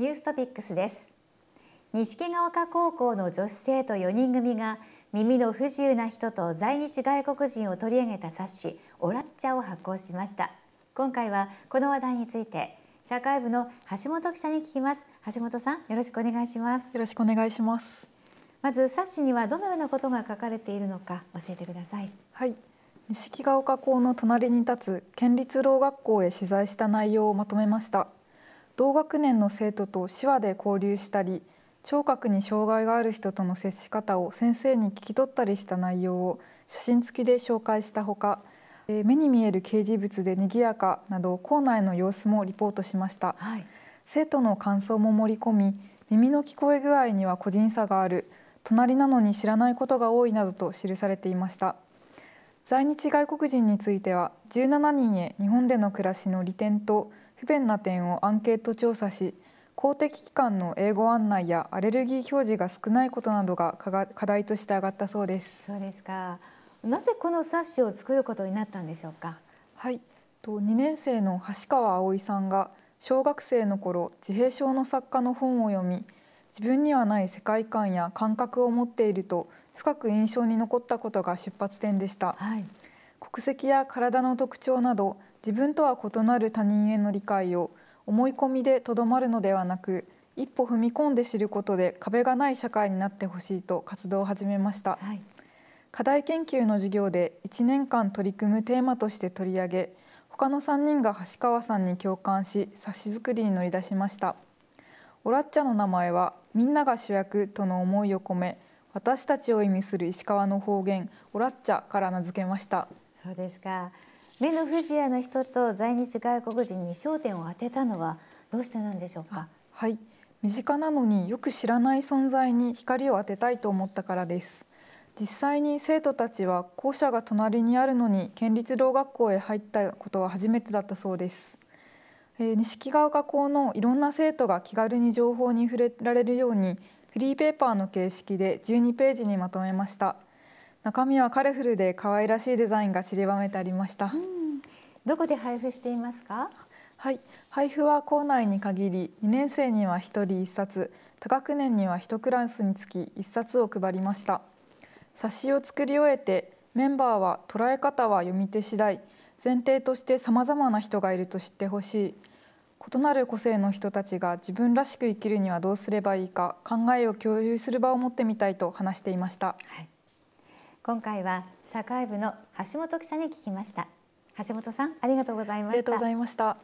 ニューストピックスです錦川丘高校の女子生徒4人組が耳の不自由な人と在日外国人を取り上げた冊子オラッチャを発行しました今回はこの話題について社会部の橋本記者に聞きます橋本さんよろしくお願いしますよろしくお願いしますまず冊子にはどのようなことが書かれているのか教えてくださいはい錦川丘校の隣に立つ県立ろう学校へ取材した内容をまとめました同学年の生徒と手話で交流したり聴覚に障害がある人との接し方を先生に聞き取ったりした内容を写真付きで紹介したほか目に見える掲示物で賑やかなど校内の様子もリポートしました、はい、生徒の感想も盛り込み耳の聞こえ具合には個人差がある隣なのに知らないことが多いなどと記されていました在日外国人については17人へ日本での暮らしの利点と不便な点をアンケート調査し公的機関の英語案内やアレルギー表示が少ないことなどが課題として挙がったそうですそうですかなぜこの冊子を作ることになったんでしょうかはいと2年生の橋川葵さんが小学生の頃自閉症の作家の本を読み自分にはない世界観や感覚を持っていると深く印象に残ったことが出発点でした、はい、国籍や体の特徴など自分とは異なる他人への理解を思い込みでとどまるのではなく一歩踏み込んで知ることで壁がない社会になってほしいと活動を始めました、はい、課題研究の授業で1年間取り組むテーマとして取り上げ他の3人が橋川さんに共感し冊子作りに乗り出しましたオラッチャの名前はみんなが主役との思いを込め私たちを意味する石川の方言オラッチャから名付けましたそうですか目の不自由な人と在日外国人に焦点を当てたのはどうしてなんでしょうかはい身近なのによく知らない存在に光を当てたいと思ったからです実際に生徒たちは校舎が隣にあるのに県立ろう学校へ入ったことは初めてだったそうですえー、西ヶ丘校のいろんな生徒が気軽に情報に触れられるようにフリーペーパーの形式で12ページにまとめました中身はカラフルで可愛らしいデザインが散りばめてありました、どこで配布していますかはい配布は校内に限り2年生には1人1冊多学年には1クラスにつき1冊を配りました冊子を作り終えてメンバーは捉え方は読み手次第前提として様々な人がいると知ってほしい異なる個性の人たちが自分らしく生きるにはどうすればいいか考えを共有する場を持ってみたいと話していました、はい、今回は社会部の橋本記者に聞きました橋本さんありがとうございましたありがとうございました